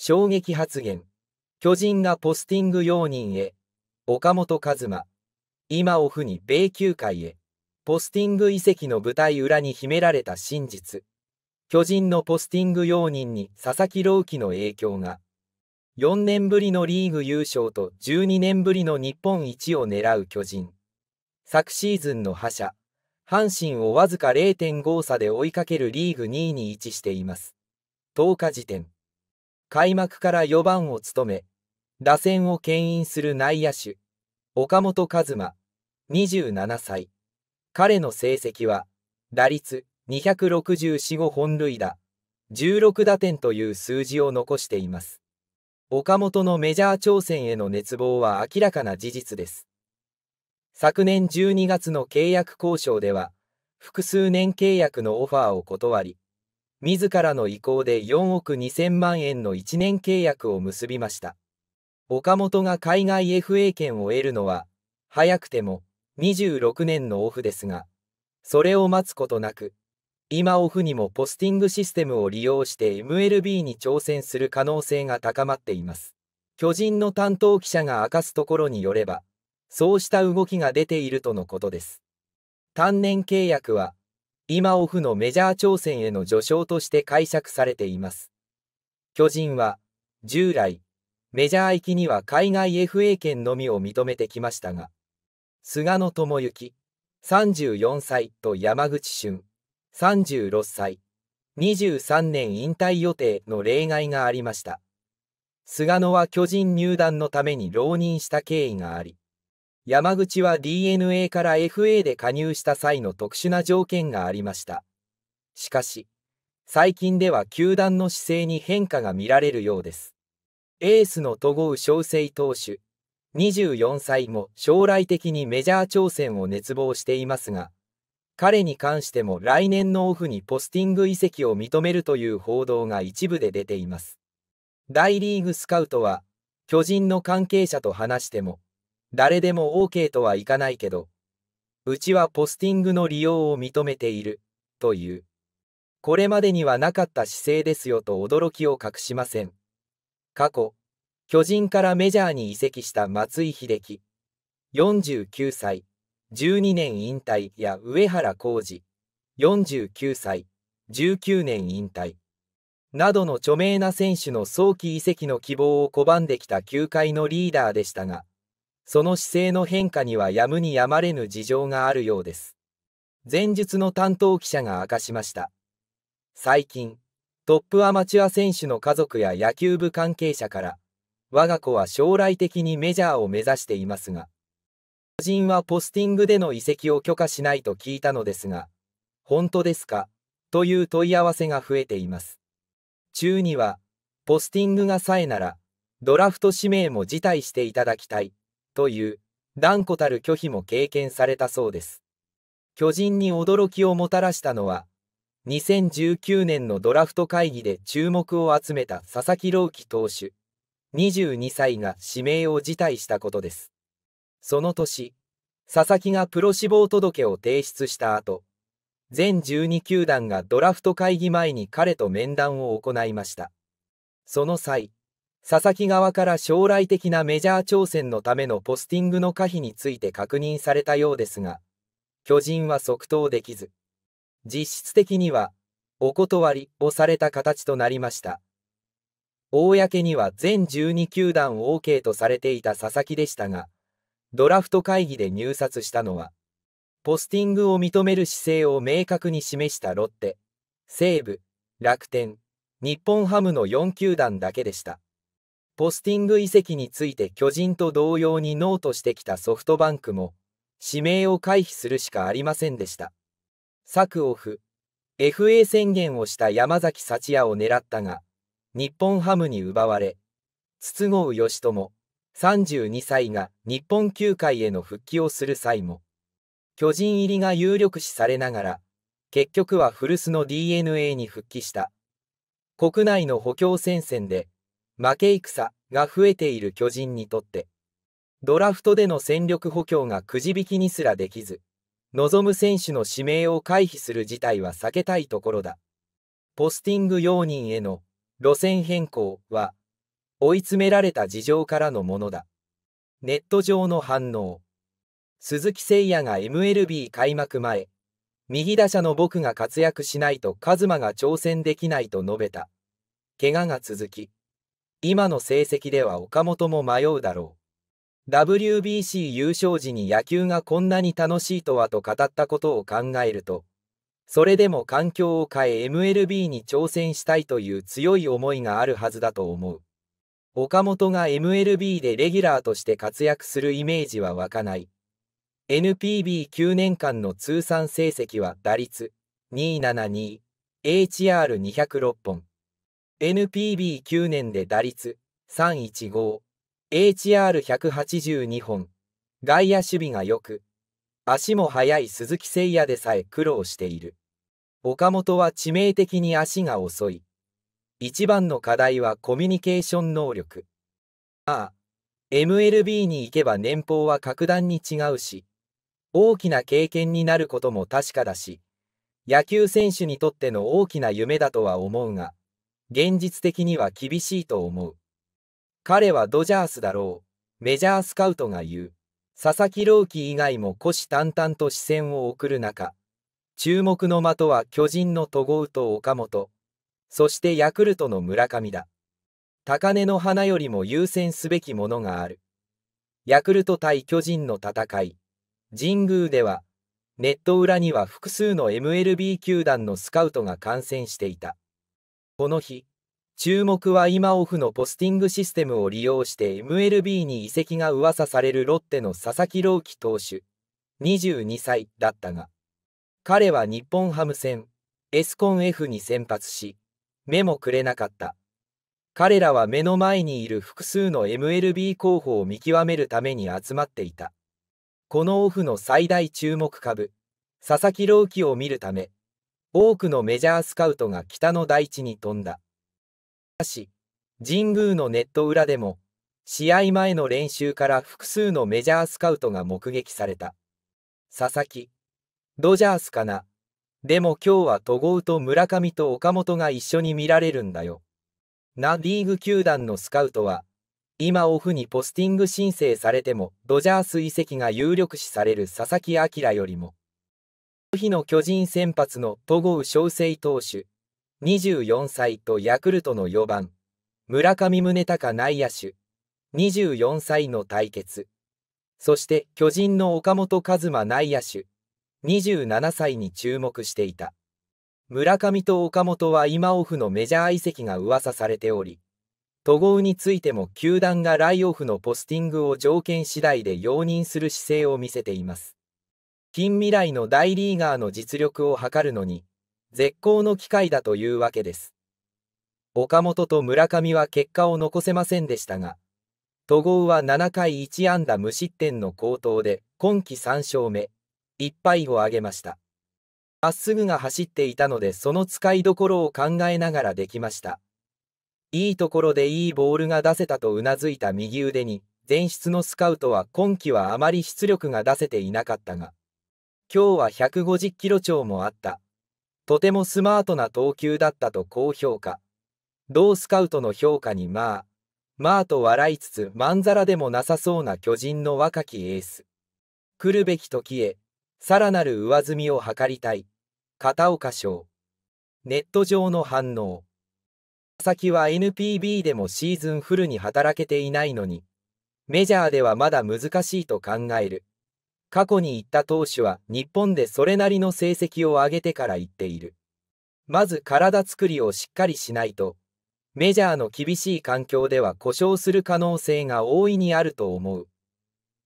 衝撃発言。巨人がポスティング容認へ。岡本和真。今オフに米球界へ。ポスティング遺跡の舞台裏に秘められた真実。巨人のポスティング容認に佐々木朗希の影響が。4年ぶりのリーグ優勝と12年ぶりの日本一を狙う巨人。昨シーズンの覇者、阪神をわずか0.5差で追いかけるリーグ2位に位置しています。10日時点。開幕から4番を務め、打線を牽引する内野手、岡本和真、27歳。彼の成績は、打率264、5本塁打、16打点という数字を残しています。岡本のメジャー挑戦への熱望は明らかな事実です。昨年12月の契約交渉では、複数年契約のオファーを断り、自らの意向で4億2000万円の1年契約を結びました。岡本が海外 FA 権を得るのは、早くても26年のオフですが、それを待つことなく、今オフにもポスティングシステムを利用して MLB に挑戦する可能性が高まっています。巨人の担当記者が明かすところによれば、そうした動きが出ているとのことです。単年契約は、今オフのメジャー挑戦への序章として解釈されています。巨人は、従来、メジャー行きには海外 FA 権のみを認めてきましたが、菅野智之、34歳と山口俊、36歳、23年引退予定の例外がありました。菅野は巨人入団のために浪人した経緯があり、山口は DNA から FA で加入した際の特殊な条件がありました。しかし、最近では球団の姿勢に変化が見られるようです。エースの戸郷翔征投手、24歳も将来的にメジャー挑戦を熱望していますが、彼に関しても来年のオフにポスティング移籍を認めるという報道が一部で出ています。大リーグスカウトは、巨人の関係者と話しても、誰でも OK とはいかないけど、うちはポスティングの利用を認めている、という。これまでにはなかった姿勢ですよと驚きを隠しません。過去、巨人からメジャーに移籍した松井秀喜、49歳、12年引退や上原浩二、49歳、19年引退、などの著名な選手の早期移籍の希望を拒んできた球界のリーダーでしたが、その姿勢の変化にはやむにやまれぬ事情があるようです。前述の担当記者が明かしました。最近、トップアマチュア選手の家族や野球部関係者から、我が子は将来的にメジャーを目指していますが、個人はポスティングでの移籍を許可しないと聞いたのですが、本当ですかという問い合わせが増えています。中には、ポスティングがさえなら、ドラフト指名も辞退していただきたい。という断固たる拒否も経験されたそうです。巨人に驚きをもたらしたのは、2019年のドラフト会議で注目を集めた佐々木朗希投手、22歳が指名を辞退したことです。その年、佐々木がプロ志望届を提出した後、全12球団がドラフト会議前に彼と面談を行いました。その際、佐々木側から将来的なメジャー挑戦のためのポスティングの可否について確認されたようですが、巨人は即答できず、実質的には、お断りをされた形となりました。公には全12球団 OK とされていた佐々木でしたが、ドラフト会議で入札したのは、ポスティングを認める姿勢を明確に示したロッテ、西武、楽天、日本ハムの4球団だけでした。ポスティング遺籍について巨人と同様にノートしてきたソフトバンクも、指名を回避するしかありませんでした。策オフ、FA 宣言をした山崎幸也を狙ったが、日本ハムに奪われ、筒香義友、32歳が日本球界への復帰をする際も、巨人入りが有力視されながら、結局は古巣の DNA に復帰した。国内の補強戦線で、負け戦が増えている巨人にとって、ドラフトでの戦力補強がくじ引きにすらできず、望む選手の指名を回避する事態は避けたいところだ。ポスティング容認への路線変更は、追い詰められた事情からのものだ。ネット上の反応。鈴木誠也が MLB 開幕前、右打者の僕が活躍しないとカズマが挑戦できないと述べた。怪我が続き、今の成績では岡本も迷うだろう。WBC 優勝時に野球がこんなに楽しいとはと語ったことを考えると、それでも環境を変え MLB に挑戦したいという強い思いがあるはずだと思う。岡本が MLB でレギュラーとして活躍するイメージは湧かない。NPB9 年間の通算成績は打率272、HR206 本。NPB9 年で打率315、HR182 本、外野守備が良く、足も速い鈴木誠也でさえ苦労している。岡本は致命的に足が遅い。一番の課題はコミュニケーション能力。ああ、MLB に行けば年俸は格段に違うし、大きな経験になることも確かだし、野球選手にとっての大きな夢だとは思うが、現実的には厳しいと思う。彼はドジャースだろう。メジャースカウトが言う。佐々木朗希以外も虎視眈々と視線を送る中、注目の的は巨人の戸郷と岡本、そしてヤクルトの村上だ。高根の花よりも優先すべきものがある。ヤクルト対巨人の戦い。神宮では、ネット裏には複数の MLB 球団のスカウトが観戦していた。この日、注目は今オフのポスティングシステムを利用して MLB に移籍が噂されるロッテの佐々木朗希投手、22歳だったが、彼は日本ハム戦、エスコン F に先発し、目もくれなかった。彼らは目の前にいる複数の MLB 候補を見極めるために集まっていた。このオフの最大注目株、佐々木朗希を見るため、多くのメジャースカウトが北の大地に飛んだ。しかし、神宮のネット裏でも、試合前の練習から複数のメジャースカウトが目撃された。佐々木、ドジャースかな。でも今日は戸郷と村上と岡本が一緒に見られるんだよ。ナリーグ球団のスカウトは、今オフにポスティング申請されても、ドジャース移籍が有力視される佐々木朗よりも、日の巨人先発の戸郷翔征投手、24歳とヤクルトの4番、村上宗隆内野手、24歳の対決。そして巨人の岡本和真内野手、27歳に注目していた。村上と岡本は今オフのメジャー移籍が噂されており、戸郷についても球団がライオフのポスティングを条件次第で容認する姿勢を見せています。近未来の大リーガーの実力を測るのに、絶好の機会だというわけです。岡本と村上は結果を残せませんでしたが、戸郷は7回1安打無失点の好投で、今季3勝目、1敗を挙げました。まっすぐが走っていたので、その使いどころを考えながらできました。いいところでいいボールが出せたとうなずいた右腕に、前出のスカウトは今季はあまり出力が出せていなかったが、今日は150キロ超もあった。とてもスマートな投球だったと高評価。同スカウトの評価にまあ、まあと笑いつつまんざらでもなさそうな巨人の若きエース。来るべき時へ、さらなる上積みを図りたい。片岡賞。ネット上の反応。先は NPB でもシーズンフルに働けていないのに、メジャーではまだ難しいと考える。過去に行った投手は日本でそれなりの成績を上げてから行っている。まず体作りをしっかりしないと、メジャーの厳しい環境では故障する可能性が大いにあると思う。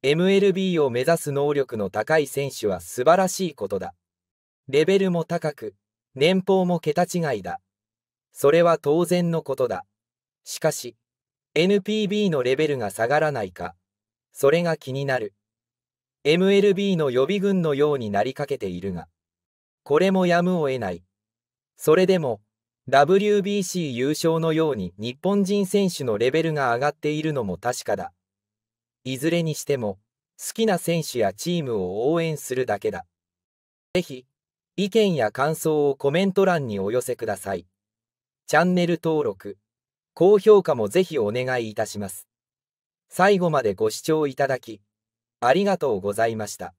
MLB を目指す能力の高い選手は素晴らしいことだ。レベルも高く、年俸も桁違いだ。それは当然のことだ。しかし、NPB のレベルが下がらないか、それが気になる。MLB の予備軍のようになりかけているが、これもやむを得ない。それでも、WBC 優勝のように日本人選手のレベルが上がっているのも確かだ。いずれにしても、好きな選手やチームを応援するだけだ。ぜひ、意見や感想をコメント欄にお寄せください。チャンネル登録、高評価もぜひお願いいたします。最後までご視聴いただき、ありがとうございました。